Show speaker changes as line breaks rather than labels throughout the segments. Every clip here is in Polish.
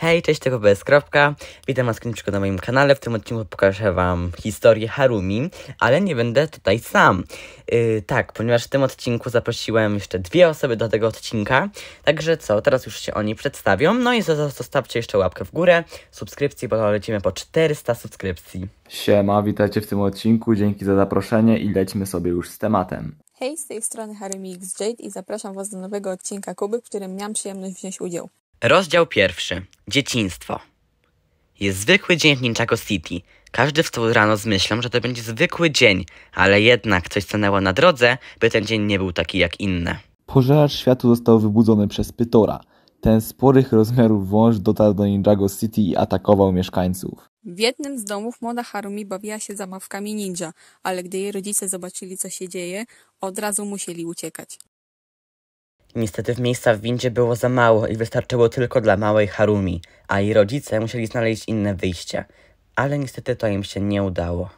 Hej, cześć, tego bez kropka. Witam Was krótko na moim kanale. W tym odcinku pokażę Wam historię Harumi, ale nie będę tutaj sam. Yy, tak, ponieważ w tym odcinku zaprosiłem jeszcze dwie osoby do tego odcinka. Także co, teraz już się oni przedstawią. No i zostawcie jeszcze łapkę w górę, subskrypcji, bo lecimy po 400 subskrypcji.
Siema, witajcie w tym odcinku. Dzięki za zaproszenie i lecimy sobie już z tematem.
Hej, z tej strony Harumi Jade i zapraszam Was do nowego odcinka Kuby, w którym miałam przyjemność wziąć udział.
Rozdział pierwszy. Dzieciństwo. Jest zwykły dzień w Ninjago City. Każdy wstał rano z myślą, że to będzie zwykły dzień, ale jednak coś stanęło na drodze, by ten dzień nie był taki jak inne.
Pożar światu został wybudzony przez Pytora. Ten sporych rozmiarów wąż dotarł do Ninjago City i atakował mieszkańców.
W jednym z domów młoda Harumi bawiła się zabawkami ninja, ale gdy jej rodzice zobaczyli co się dzieje, od razu musieli uciekać.
Niestety w miejsca w windzie było za mało i wystarczyło tylko dla małej Harumi, a jej rodzice musieli znaleźć inne wyjście. Ale niestety to im się nie udało.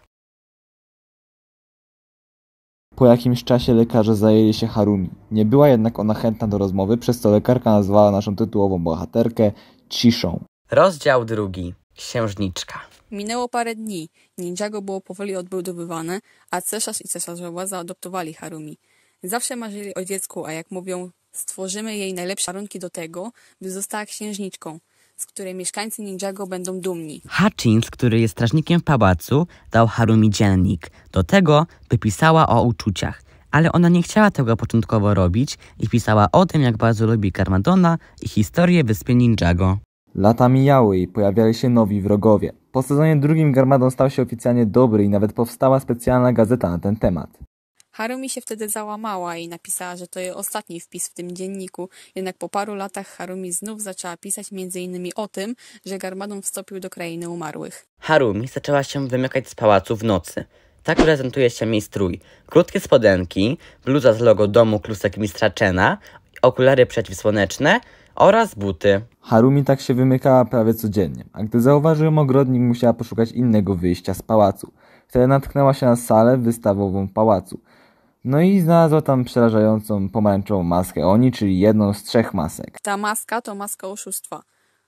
Po jakimś czasie lekarze zajęli się Harumi. Nie była jednak ona chętna do rozmowy, przez co lekarka nazwała naszą tytułową bohaterkę Ciszą.
Rozdział drugi. Księżniczka.
Minęło parę dni. Ninjago było powoli odbudowywane, a cesarz i cesarzowa zaadoptowali Harumi. Zawsze marzyli o dziecku, a jak mówią, Stworzymy jej najlepsze warunki do tego, by została księżniczką, z której mieszkańcy Ninjago będą dumni.
Hutchins, który jest strażnikiem w pałacu, dał Harumi dziennik, do tego, by pisała o uczuciach. Ale ona nie chciała tego początkowo robić i pisała o tym, jak bardzo lubi Karmadona i historię wyspy Ninjago.
Lata mijały i pojawiali się nowi wrogowie. Po sezonie drugim Garmadon stał się oficjalnie dobry i nawet powstała specjalna gazeta na ten temat.
Harumi się wtedy załamała i napisała, że to jej ostatni wpis w tym dzienniku. Jednak po paru latach Harumi znów zaczęła pisać m.in. o tym, że Garmadon wstąpił do krainy umarłych.
Harumi zaczęła się wymykać z pałacu w nocy. Tak prezentuje się jej strój. Krótkie spodenki, bluza z logo domu klusek mistrza Chena, okulary przeciwsłoneczne oraz buty.
Harumi tak się wymykała prawie codziennie, a gdy zauważył ją ogrodnik, musiała poszukać innego wyjścia z pałacu która natknęła się na salę wystawową pałacu. No i znalazła tam przerażającą pomarańczową maskę Oni, czyli jedną z trzech masek.
Ta maska to maska oszustwa.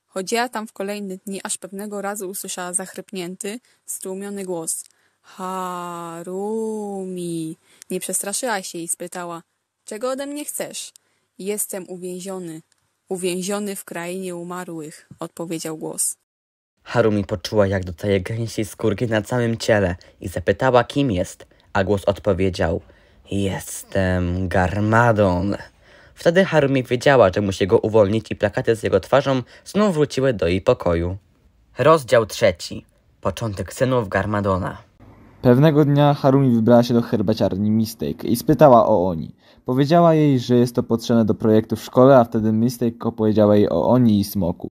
Chodziła tam w kolejne dni, aż pewnego razu usłyszała zachrypnięty, stłumiony głos. Harumi. Nie przestraszyła się i spytała, czego ode mnie chcesz? Jestem uwięziony. Uwięziony w krainie umarłych, odpowiedział głos.
Harumi poczuła, jak dotaje gęsiej skórki na całym ciele i zapytała, kim jest, a głos odpowiedział Jestem Garmadon. Wtedy Harumi wiedziała, że musi go uwolnić i plakaty z jego twarzą znów wróciły do jej pokoju. Rozdział trzeci. Początek synów Garmadona.
Pewnego dnia Harumi wybrała się do herbaciarni Mistake i spytała o oni. Powiedziała jej, że jest to potrzebne do projektu w szkole, a wtedy Mistake opowiedziała jej o oni i smoku.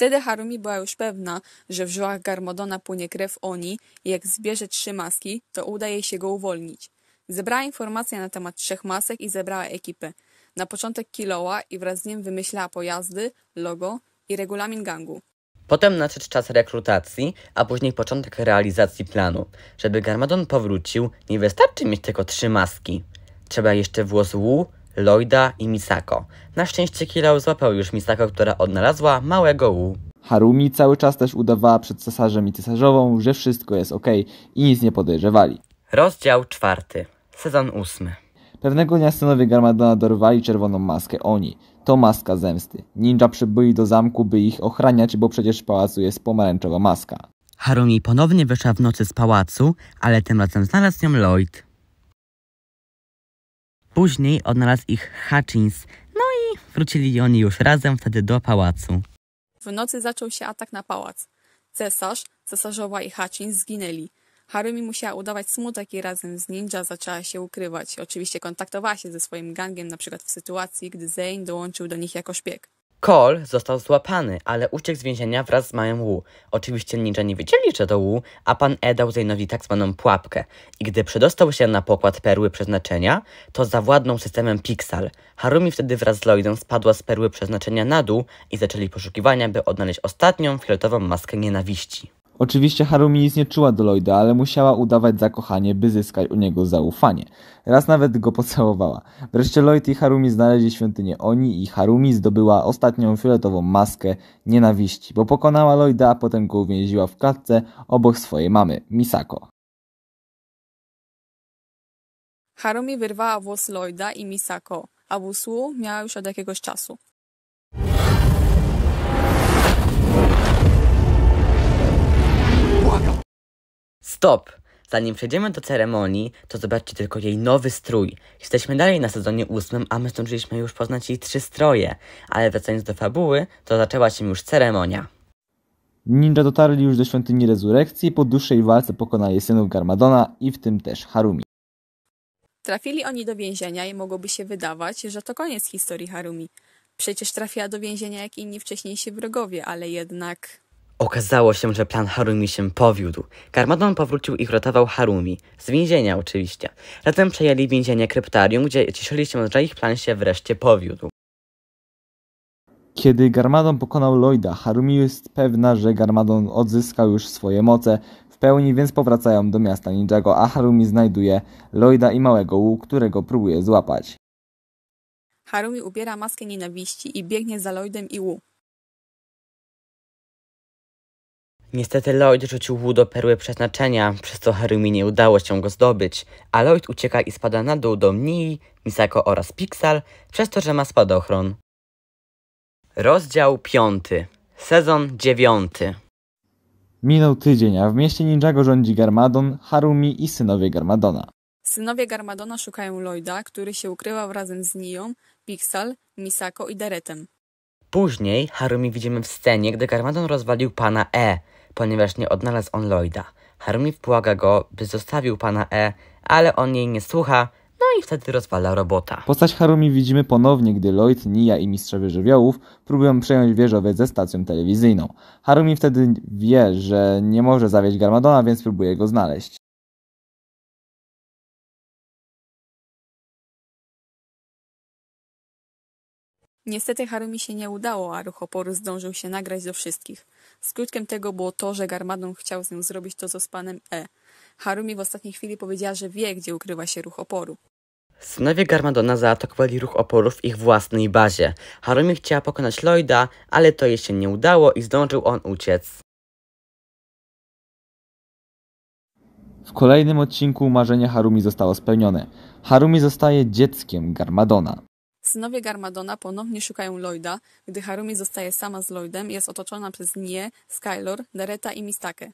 Wtedy Harumi była już pewna, że w żyłach Garmodona płynie krew Oni i jak zbierze trzy maski, to uda jej się go uwolnić. Zebrała informacje na temat trzech masek i zebrała ekipę. Na początek Kiloa i wraz z nim wymyślała pojazdy, logo i regulamin gangu.
Potem nadszedł czas rekrutacji, a później początek realizacji planu. Żeby Garmadon powrócił, nie wystarczy mieć tylko trzy maski. Trzeba jeszcze włos łu, Lloyda i Misako. Na szczęście Kirał złapał już Misako, która odnalazła małego Wu.
Harumi cały czas też udawała przed cesarzem i cesarzową, że wszystko jest ok i nic nie podejrzewali.
Rozdział czwarty, sezon ósmy.
Pewnego dnia synowie Garmadona dorwali czerwoną maskę oni. To maska zemsty. Ninja przybyli do zamku, by ich ochraniać, bo przecież w pałacu jest pomarańczowa maska.
Harumi ponownie wyszła w nocy z pałacu, ale tym razem znalazł ją Lloyd. Później odnalazł ich Hutchins, no i wrócili oni już razem wtedy do pałacu.
W nocy zaczął się atak na pałac. Cesarz, cesarzowa i Hutchins zginęli. Harumi musiała udawać smutek i razem z ninja zaczęła się ukrywać. Oczywiście kontaktowała się ze swoim gangiem, na przykład w sytuacji, gdy Zane dołączył do nich jako szpieg.
Cole został złapany, ale uciekł z więzienia wraz z małym Wu. Oczywiście ninja nie wiedzieli, że to Wu, a pan E dał Zainowi tak zwaną pułapkę. I gdy przedostał się na pokład perły przeznaczenia, to zawładnął systemem Pixel. Harumi wtedy wraz z Lloydem spadła z perły przeznaczenia na dół i zaczęli poszukiwania, by odnaleźć ostatnią fioletową maskę nienawiści.
Oczywiście Harumi nic nie czuła do Lloyda, ale musiała udawać zakochanie, by zyskać u niego zaufanie. Raz nawet go pocałowała. Wreszcie Lloyd i Harumi znaleźli świątynię Oni i Harumi zdobyła ostatnią fioletową maskę nienawiści, bo pokonała Lloyda, a potem go uwięziła w klatce obok swojej mamy, Misako.
Harumi wyrwała włos Lloyda i Misako, a włosu miała już od jakiegoś czasu.
Stop! Zanim przejdziemy do ceremonii, to zobaczcie tylko jej nowy strój. Jesteśmy dalej na sezonie ósmym, a my zdążyliśmy już poznać jej trzy stroje. Ale wracając do fabuły, to zaczęła się już ceremonia.
Ninja dotarli już do świątyni rezurekcji i po dłuższej walce pokonali synów Garmadona i w tym też Harumi.
Trafili oni do więzienia i mogłoby się wydawać, że to koniec historii Harumi. Przecież trafiła do więzienia jak inni wcześniejsi wrogowie, ale jednak
Okazało się, że plan Harumi się powiódł. Garmadon powrócił i uratował Harumi. Z więzienia oczywiście. Razem przejęli więzienie kryptarium, gdzie cieszyli się, że ich plan się wreszcie powiódł.
Kiedy Garmadon pokonał Lloyda, Harumi jest pewna, że Garmadon odzyskał już swoje moce w pełni, więc powracają do miasta Ninjago, a Harumi znajduje Lloyda i małego Wu, którego próbuje złapać.
Harumi ubiera maskę nienawiści i biegnie za Lloydem i Wu.
Niestety Lloyd rzucił Wu do perły przeznaczenia, przez co Harumi nie udało się go zdobyć, a Lloyd ucieka i spada na dół do Mnii, Misako oraz Pixal, przez to, że ma spadochron. Rozdział 5. Sezon 9.
Minął tydzień, a w mieście Ninjago rządzi Garmadon, Harumi
i synowie Garmadona.
Synowie Garmadona szukają Lloyda, który się ukrywał razem z Nią, Pixal, Misako i Deretem.
Później Harumi widzimy w scenie, gdy Garmadon rozwalił pana E, ponieważ nie odnalazł on Lloyda. Harmony wpłaga go, by zostawił pana E, ale on jej nie słucha, no i wtedy rozwala robota.
Postać Harumi widzimy ponownie, gdy Lloyd, Nia i Mistrzowie Żywiołów próbują przejąć wieżowiec ze stacją telewizyjną. Harumi wtedy wie, że nie może zawieść Garmadona, więc próbuje go znaleźć.
Niestety Harumi się nie udało, a ruch oporu zdążył się nagrać do wszystkich. Skutkiem tego było to, że Garmadon chciał z nią zrobić to, co z panem E. Harumi w ostatniej chwili powiedziała, że wie, gdzie ukrywa się ruch oporu. Synowie
Garmadona zaatakowali ruch oporu w ich własnej bazie. Harumi chciała pokonać Lloyda, ale to jej się nie udało i zdążył on uciec.
W kolejnym odcinku marzenie Harumi zostało spełnione. Harumi zostaje dzieckiem Garmadona.
Synowie Garmadona ponownie szukają Lloyda, gdy Harumi zostaje sama z Lloydem i jest otoczona przez Nie, Skylor, Nereta i Mistake.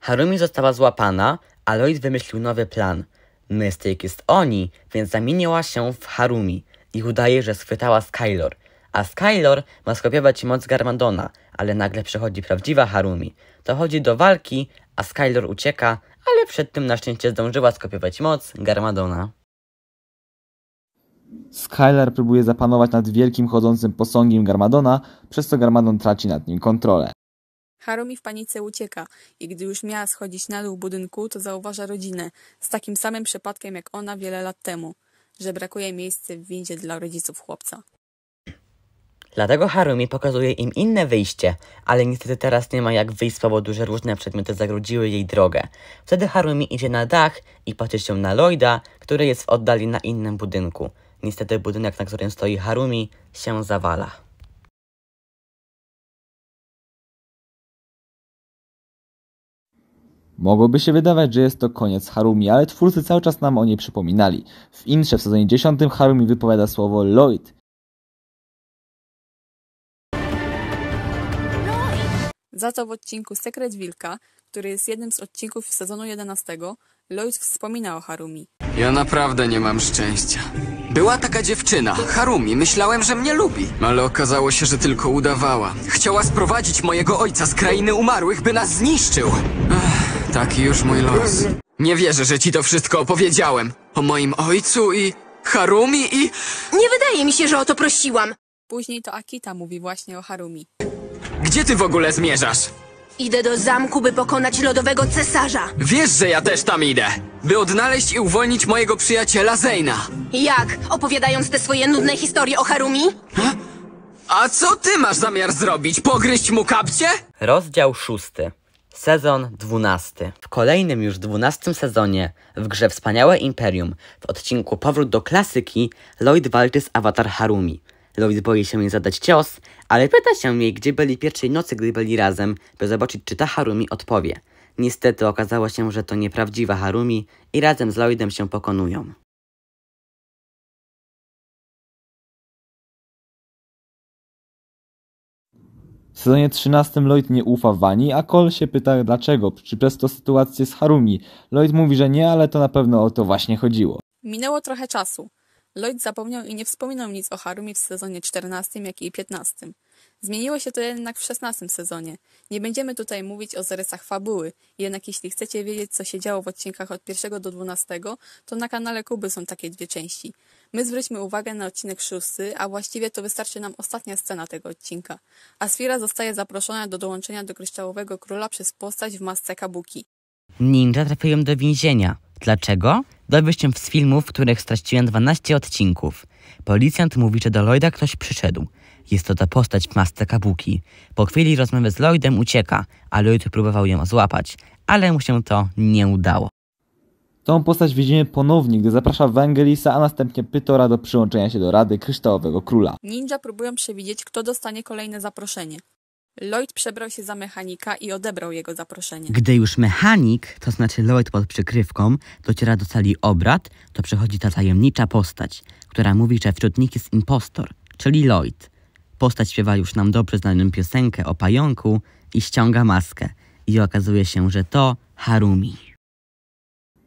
Harumi została złapana, a Lloyd wymyślił nowy plan. Mystic jest oni, więc zamieniła się w Harumi i udaje, że schwytała Skylor. A Skylor ma skopiować moc Garmadona, ale nagle przychodzi prawdziwa Harumi. Dochodzi do walki, a Skylor ucieka, ale przed tym na szczęście zdążyła skopiować moc Garmadona.
Skylar próbuje zapanować nad wielkim chodzącym posągiem Garmadona, przez co Garmadon traci nad nim kontrolę.
Harumi w panice ucieka i gdy już miała schodzić na dół budynku, to zauważa rodzinę z takim samym przypadkiem jak ona wiele lat temu, że brakuje miejsca w windzie dla rodziców chłopca.
Dlatego Harumi pokazuje im inne wyjście, ale niestety teraz nie ma jak wyjść z powodu, że różne przedmioty zagrodziły jej drogę. Wtedy Harumi idzie na dach i patrzy się na Lloyda, który jest w oddali na innym budynku. Niestety budynek, na którym stoi Harumi, się zawala.
Mogłoby się wydawać, że jest to koniec Harumi, ale twórcy cały czas nam o niej przypominali. W Insze w sezonie 10 Harumi wypowiada słowo Lloyd. Lloyd!
Za to w odcinku Sekret Wilka, który jest jednym z odcinków sezonu 11, Lloyd wspomina o Harumi.
Ja naprawdę nie mam szczęścia. Była taka dziewczyna, Harumi, myślałem, że mnie lubi.
Ale okazało się, że
tylko udawała. Chciała sprowadzić mojego ojca z krainy umarłych, by nas zniszczył. Ach, taki już mój los. Nie wierzę, że ci to wszystko opowiedziałem. O moim ojcu i... Harumi i...
Nie wydaje mi się, że o to prosiłam. Później to Akita mówi właśnie o Harumi.
Gdzie ty w ogóle zmierzasz?
Idę do zamku, by pokonać lodowego cesarza.
Wiesz, że ja też tam idę, by odnaleźć i uwolnić mojego przyjaciela Zeina. Jak? Opowiadając te swoje nudne historie o Harumi? A co ty masz zamiar zrobić? Pogryźć mu kapcie?
Rozdział szósty. Sezon 12. W kolejnym już 12 sezonie w grze Wspaniałe Imperium w odcinku Powrót do klasyki Lloyd walczy z awatar Harumi, Lloyd boi się jej zadać cios, ale pyta się jej, gdzie byli pierwszej nocy, gdy byli razem, by zobaczyć, czy ta Harumi odpowie. Niestety okazało się, że to nieprawdziwa Harumi i razem z Lloydem się pokonują.
W sezonie 13 Lloyd nie ufa Wani, a Cole się pyta dlaczego, czy przez to sytuację z Harumi. Lloyd mówi, że nie, ale to na pewno o to właśnie chodziło.
Minęło trochę czasu. Lloyd zapomniał i nie wspominał nic o Harumi w sezonie czternastym, jak i piętnastym. Zmieniło się to jednak w szesnastym sezonie. Nie będziemy tutaj mówić o zarysach fabuły, jednak jeśli chcecie wiedzieć, co się działo w odcinkach od pierwszego do dwunastego, to na kanale Kuby są takie dwie części. My zwróćmy uwagę na odcinek szósty, a właściwie to wystarczy nam ostatnia scena tego odcinka. Asfira zostaje zaproszona do dołączenia do Kryształowego Króla przez postać w masce Kabuki.
Ninja trafiają do więzienia. Dlaczego? Dowiesz się z filmów, w których straciłem 12 odcinków. Policjant mówi, że do Lloyda ktoś przyszedł. Jest to ta postać w masce kabuki. Po chwili rozmowy z Lloydem ucieka, a Lloyd próbował ją złapać, ale mu się to nie udało.
Tą postać widzimy ponownie, gdy zaprasza Wangelisa, a następnie Pytora do przyłączenia się do Rady
Kryształowego Króla.
Ninja próbują przewidzieć, kto dostanie kolejne zaproszenie. Lloyd przebrał się za mechanika i odebrał jego zaproszenie.
Gdy już mechanik, to znaczy Lloyd pod przykrywką, dociera do sali obrad, to przychodzi ta tajemnicza postać, która mówi, że wśród nich jest impostor, czyli Lloyd. Postać śpiewa już nam dobrze znaną piosenkę o pająku i ściąga maskę. I okazuje się, że to Harumi.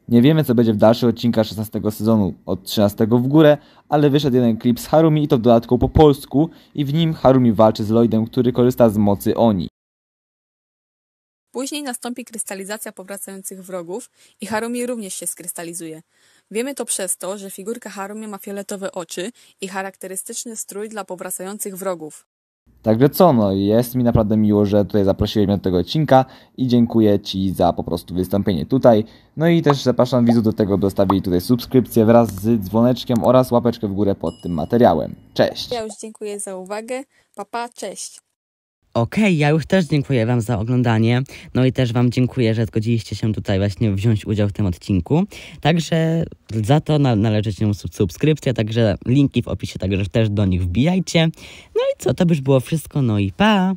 Nie wiemy, co będzie w dalszych odcinkach 16 sezonu od 13 w górę, ale wyszedł jeden klip z Harumi i to w dodatku po polsku i w nim Harumi walczy z Lloydem, który korzysta z mocy Oni.
Później nastąpi krystalizacja powracających wrogów i Harumi również się skrystalizuje. Wiemy to przez to, że figurka Harumi ma fioletowe oczy i charakterystyczny strój dla powracających wrogów.
Także co, no jest mi naprawdę miło, że tutaj zaprosiłeś mnie do tego odcinka i dziękuję Ci za po prostu wystąpienie tutaj. No i też zapraszam widzów do tego, by zostawili tutaj subskrypcję wraz z dzwoneczkiem oraz łapeczkę w górę pod tym materiałem.
Cześć!
Ja już dziękuję za uwagę. Papa, pa, cześć!
Okej, okay, ja już też dziękuję Wam za oglądanie. No i też Wam dziękuję, że zgodziliście się tutaj właśnie wziąć udział w tym odcinku. Także za to należy się subskrypcja, także linki w opisie, także też do nich wbijajcie. No i co, to by już było wszystko, no i pa!